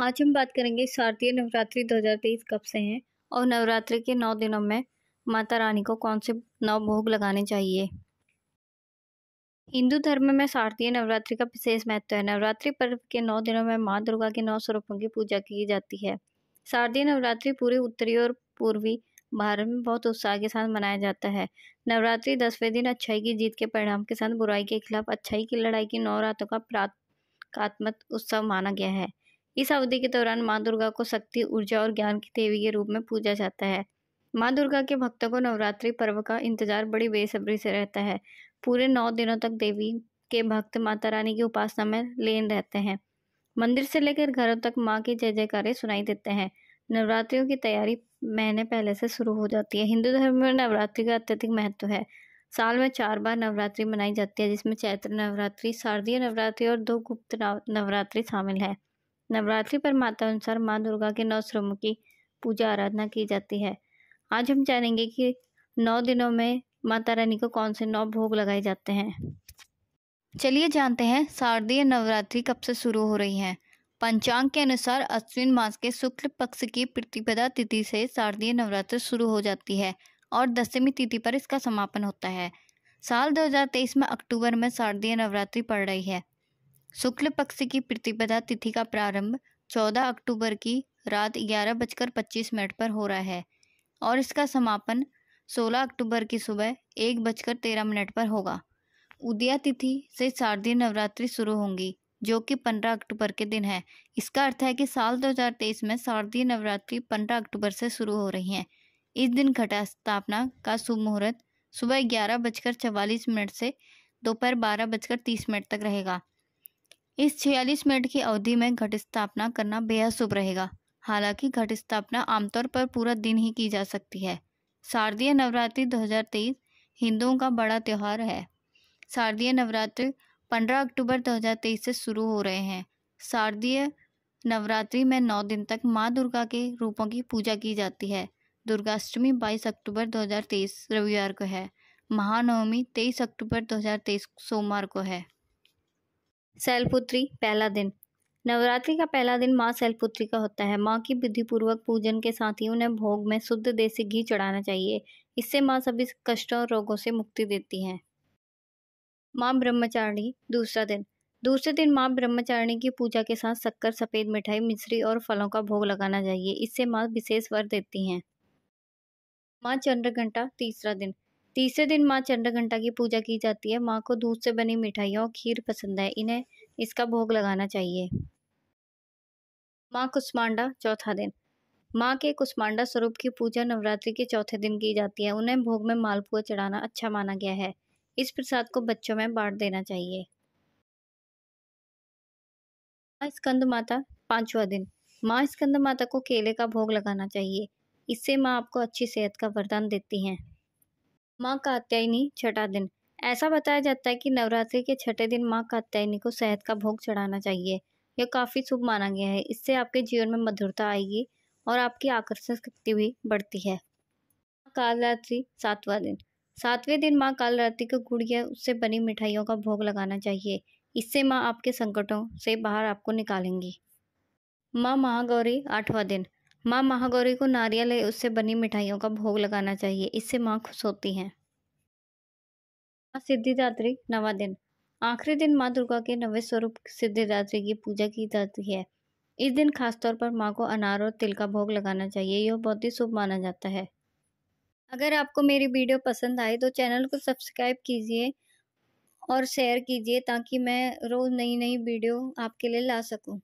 आज हम बात करेंगे शारदीय नवरात्रि 2023 कब से हैं और नवरात्रि के नौ दिनों में माता रानी को कौन से नौ भोग लगाने चाहिए हिंदू धर्म में शारदीय नवरात्रि का विशेष महत्व है नवरात्रि पर्व के नौ दिनों में माँ दुर्गा के नौ स्वरूपों की पूजा की जाती है शारदीय नवरात्रि पूरे उत्तरी और पूर्वी भारत में बहुत उत्साह के साथ मनाया जाता है नवरात्रि दसवें दिन अच्छाई की जीत के परिणाम के साथ बुराई के खिलाफ अच्छाई की लड़ाई की नौ रातों का प्रात्मक उत्सव माना गया है इस अवधि के दौरान माँ दुर्गा को शक्ति ऊर्जा और ज्ञान की देवी के रूप में पूजा जाता है माँ दुर्गा के भक्तों को नवरात्रि पर्व का इंतजार बड़ी बेसब्री से रहता है पूरे नौ दिनों तक देवी के भक्त माता रानी की उपासना में लीन रहते हैं मंदिर से लेकर घरों तक माँ के जय जयकारे सुनाई देते हैं नवरात्रियों की तैयारी महीने पहले से शुरू हो जाती है हिंदू धर्म में नवरात्रि का अत्यधिक महत्व है साल में चार बार नवरात्रि मनाई जाती है जिसमें चैत्र नवरात्रि शारदीय नवरात्रि और दो गुप्त नवरात्रि शामिल है नवरात्रि पर माता अनुसार माँ दुर्गा के नौ श्रमों की पूजा आराधना की जाती है आज हम जानेंगे कि नौ दिनों में माता रानी को कौन से नौ भोग लगाए जाते हैं चलिए जानते हैं शारदीय नवरात्रि कब से शुरू हो रही है पंचांग के अनुसार अश्विन मास के शुक्ल पक्ष की प्रतिपदा तिथि से शारदीय नवरात्र शुरू हो जाती है और दसवीं तिथि पर इसका समापन होता है साल 2023 में अक्टूबर में शारदीय नवरात्रि पड़ रही है शुक्ल पक्ष की प्रतिपदा तिथि का प्रारंभ 14 अक्टूबर की रात ग्यारह बजकर पच्चीस मिनट पर हो रहा है और इसका समापन 16 अक्टूबर की सुबह एक बजकर तेरह मिनट पर होगा उदया तिथि से शारदीय नवरात्रि शुरू होंगी जो कि पंद्रह अक्टूबर के दिन है इसका अर्थ है कि साल 2023 में शारदीय नवरात्रि पंद्रह अक्टूबर से शुरू हो रही है इस दिन घटा स्थापना का शुभ मुहूर्त सुबह ग्यारह बजकर चवालीस मिनट से दोपहर बारह बजकर तीस मिनट तक रहेगा इस 46 मिनट की अवधि में घट स्थापना करना बेहद शुभ रहेगा हालांकि घट स्थापना आमतौर पर पूरा दिन ही की जा सकती है शारदीय नवरात्रि 2023 हिंदुओं का बड़ा त्यौहार है शारदीय नवरात्र 15 अक्टूबर 2023 से शुरू हो रहे हैं शारदीय नवरात्रि में नौ दिन तक माँ दुर्गा के रूपों की पूजा की जाती है दुर्गाष्टमी बाईस अक्टूबर दो रविवार को है महानवमी 23 अक्टूबर 2023 सोमवार को है शैलपुत्री पहला दिन नवरात्रि का पहला दिन माँ शैलपुत्री का होता है माँ की बुद्धिपूर्वक पूजन के साथ ही उन्हें भोग में शुद्ध देसी घी चढ़ाना चाहिए इससे माँ सभी कष्टों और रोगों से मुक्ति देती हैं माँ ब्रह्मचारिणी दूसरा दिन दूसरे दिन माँ ब्रह्मचारिणी की पूजा के साथ शक्कर सफ़ेद मिठाई मिश्री और फलों का भोग लगाना चाहिए इससे माँ विशेष वर देती हैं माँ चंद्रघंटा तीसरा दिन तीसरे दिन माँ चंद्रघंटा की पूजा की जाती है माँ को दूध से बनी मिठाइयाँ और खीर पसंद है इन्हें इसका भोग लगाना चाहिए माँ कुष्मांडा चौथा दिन माँ के कुष्मांडा स्वरूप की पूजा नवरात्रि के चौथे दिन की जाती है उन्हें भोग में मालपुआ चढ़ाना अच्छा माना गया है इस प्रसाद को बच्चों में बांट देना चाहिए माँ स्कंद माता पांचवा दिन माँ स्कंद माता को केले का भोग लगाना चाहिए इससे माँ आपको अच्छी सेहत का वरदान देती हैं माँ कात्यायनी छठा दिन ऐसा बताया जाता है कि नवरात्रि के छठे दिन माँ कात्यायनी को शहद का भोग चढ़ाना चाहिए यह काफ़ी शुभ माना गया है इससे आपके जीवन में मधुरता आएगी और आपकी आकर्षण शक्ति भी बढ़ती है कालरात्रि सातवां दिन सातवें दिन माँ कालरात्रि को गुड़ या उससे बनी मिठाइयों का भोग लगाना चाहिए इससे माँ आपके संकटों से बाहर आपको निकालेंगी माँ महागौरी आठवां दिन माँ महागौरी को नारियल है उससे बनी मिठाइयों का भोग लगाना चाहिए इससे माँ खुश होती हैं सिद्धिदात्री नवा दिन आखिरी दिन माँ दुर्गा के नवे स्वरूप सिद्धिदात्री की पूजा की जाती है इस दिन खासतौर पर माँ को अनार और तिल का भोग लगाना चाहिए यह बहुत ही शुभ माना जाता है अगर आपको मेरी वीडियो पसंद आए तो चैनल को सब्सक्राइब कीजिए और शेयर कीजिए ताकि मैं रोज़ नई नई वीडियो आपके लिए ला सकूँ